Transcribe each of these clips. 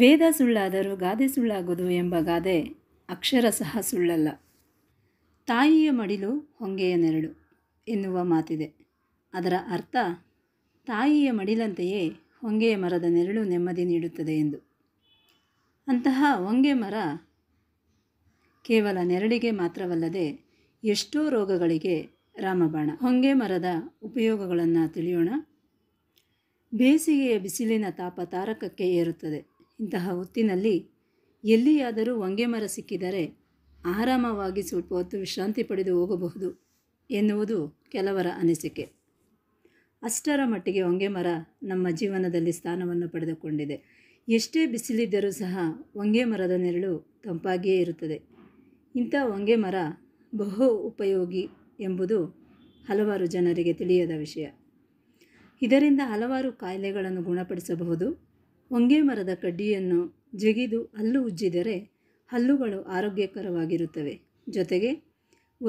ವೇದ ಸುಳ್ಳಾದರೂ ಗಾದೆ ಸುಳ್ಳಾಗೋದು ಎಂಬ ಗಾದೆ ಅಕ್ಷರ ಸಹ ಸುಳ್ಳಲ್ಲ ತಾಯಿಯ ಮಡಿಲು ಹೊಂಗೆಯ ನೆರಳು ಎನ್ನುವ ಮಾತಿದೆ ಅದರ ಅರ್ಥ ತಾಯಿಯ ಮಡಿಲಂತೆಯೇ ಹೊಂಗೆಯ ಮರದ ನೆರಳು ನೆಮ್ಮದಿ ನೀಡುತ್ತದೆ ಎಂದು ಅಂತಹ ಹೊಂಗೆ ಮರ ಕೇವಲ ನೆರಳಿಗೆ ಮಾತ್ರವಲ್ಲದೆ ಎಷ್ಟೋ ರೋಗಗಳಿಗೆ ರಾಮಬಾಣ ಹೊಂಗೆ ಮರದ ಉಪಯೋಗಗಳನ್ನು ತಿಳಿಯೋಣ ಬೇಸಿಗೆಯ ಬಿಸಿಲಿನ ತಾಪ ತಾರಕಕ್ಕೆ ಏರುತ್ತದೆ ಇಂತಹ ಹೊತ್ತಿನಲ್ಲಿ ಎಲ್ಲಿಯಾದರೂ ಮರ ಸಿಕ್ಕಿದರೆ ಆರಾಮವಾಗಿ ಸ್ವಲ್ಪ ಹೊತ್ತು ವಿಶ್ರಾಂತಿ ಪಡೆದು ಹೋಗಬಹುದು ಎನ್ನುವುದು ಕೆಲವರ ಅನಿಸಿಕೆ ಅಷ್ಟರ ಮಟ್ಟಿಗೆ ಮರ ನಮ್ಮ ಜೀವನದಲ್ಲಿ ಸ್ಥಾನವನ್ನು ಪಡೆದುಕೊಂಡಿದೆ ಎಷ್ಟೇ ಬಿಸಿಲಿದ್ದರೂ ಸಹ ವಂಗೆ ಮರದ ನೆರಳು ತಂಪಾಗಿಯೇ ಇರುತ್ತದೆ ಇಂಥ ಹೊಂಗೆ ಮರ ಬಹು ಉಪಯೋಗಿ ಎಂಬುದು ಹಲವಾರು ಜನರಿಗೆ ತಿಳಿಯದ ವಿಷಯ ಇದರಿಂದ ಹಲವಾರು ಕಾಯಿಲೆಗಳನ್ನು ಗುಣಪಡಿಸಬಹುದು ಹೊಂಗೆ ಮರದ ಕಡ್ಡಿಯನ್ನು ಜಗಿದು ಹಲ್ಲು ಉಜ್ಜಿದರೆ ಹಲ್ಲುಗಳು ಆರೋಗ್ಯಕರವಾಗಿರುತ್ತವೆ ಜೊತೆಗೆ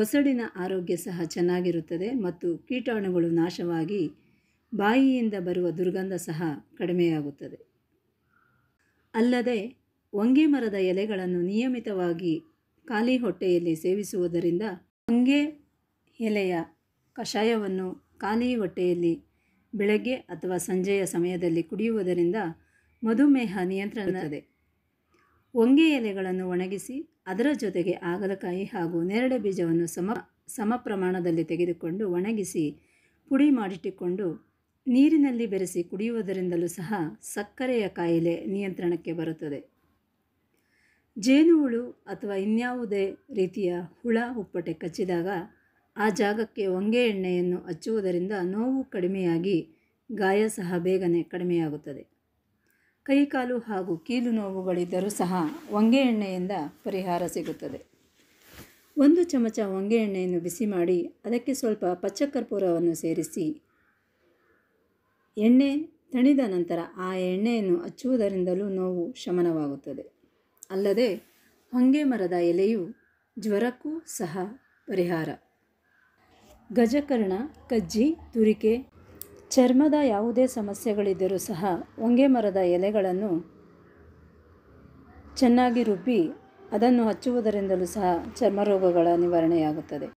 ಒಸಡಿನ ಆರೋಗ್ಯ ಸಹ ಚೆನ್ನಾಗಿರುತ್ತದೆ ಮತ್ತು ಕೀಟಾಣುಗಳು ನಾಶವಾಗಿ ಬಾಯಿಯಿಂದ ಬರುವ ದುರ್ಗಂಧ ಸಹ ಕಡಿಮೆಯಾಗುತ್ತದೆ ಅಲ್ಲದೆ ಹೊಂಗೆ ಮರದ ಎಲೆಗಳನ್ನು ನಿಯಮಿತವಾಗಿ ಖಾಲಿ ಹೊಟ್ಟೆಯಲ್ಲಿ ಸೇವಿಸುವುದರಿಂದ ಹೊಂಗೆ ಎಲೆಯ ಕಷಾಯವನ್ನು ಖಾಲಿ ಹೊಟ್ಟೆಯಲ್ಲಿ ಬೆಳಗ್ಗೆ ಅಥವಾ ಸಂಜೆಯ ಸಮಯದಲ್ಲಿ ಕುಡಿಯುವುದರಿಂದ ಮಧುಮೇಹ ನಿಯಂತ್ರಣದೆ ಒಂಗೆ ಎಲೆಗಳನ್ನು ಒಣಗಿಸಿ ಅದರ ಜೊತೆಗೆ ಆಗಲಕಾಯಿ ಹಾಗೂ ನೇರಳೆ ಬೀಜವನ್ನು ಸಮ ಸಮ ಪ್ರಮಾಣದಲ್ಲಿ ತೆಗೆದುಕೊಂಡು ಒಣಗಿಸಿ ಪುಡಿ ಮಾಡಿಟ್ಟುಕೊಂಡು ನೀರಿನಲ್ಲಿ ಬೆರೆಸಿ ಕುಡಿಯುವುದರಿಂದಲೂ ಸಹ ಸಕ್ಕರೆಯ ಕಾಯಿಲೆ ನಿಯಂತ್ರಣಕ್ಕೆ ಬರುತ್ತದೆ ಜೇನುಹುಳು ಅಥವಾ ಇನ್ಯಾವುದೇ ರೀತಿಯ ಹುಳ ಉಪ್ಪಟೆ ಕಚ್ಚಿದಾಗ ಆ ಜಾಗಕ್ಕೆ ಒಂಗೆ ಎಣ್ಣೆಯನ್ನು ಹಚ್ಚುವುದರಿಂದ ನೋವು ಕಡಿಮೆಯಾಗಿ ಗಾಯ ಸಹ ಬೇಗನೆ ಕಡಿಮೆಯಾಗುತ್ತದೆ ಕೈಕಾಲು ಹಾಗೂ ಕೀಲು ನೋವುಗಳಿದ್ದರೂ ಸಹ ಒಂಗೆ ಎಣ್ಣೆಯಿಂದ ಪರಿಹಾರ ಸಿಗುತ್ತದೆ ಒಂದು ಚಮಚ ಹೊಂಗೆ ಎಣ್ಣೆಯನ್ನು ಬಿಸಿ ಮಾಡಿ ಅದಕ್ಕೆ ಸ್ವಲ್ಪ ಪಚ್ಚಕರ್ಪೂರವನ್ನು ಸೇರಿಸಿ ಎಣ್ಣೆ ತಣಿದ ನಂತರ ಆ ಎಣ್ಣೆಯನ್ನು ಹಚ್ಚುವುದರಿಂದಲೂ ನೋವು ಶಮನವಾಗುತ್ತದೆ ಅಲ್ಲದೆ ಹೊಂಗೆ ಮರದ ಎಲೆಯು ಜ್ವರಕ್ಕೂ ಸಹ ಪರಿಹಾರ ಗಜಕರ್ಣ ಕಜ್ಜಿ ತುರಿಕೆ ಚರ್ಮದ ಯಾವುದೇ ಸಮಸ್ಯೆಗಳಿದ್ದರೂ ಸಹ ಹೊಂಗೆ ಮರದ ಎಲೆಗಳನ್ನು ಚೆನ್ನಾಗಿ ರುಬ್ಬಿ ಅದನ್ನು ಹಚ್ಚುವುದರಿಂದಲೂ ಸಹ ಚರ್ಮ ರೋಗಗಳ ನಿವಾರಣೆಯಾಗುತ್ತದೆ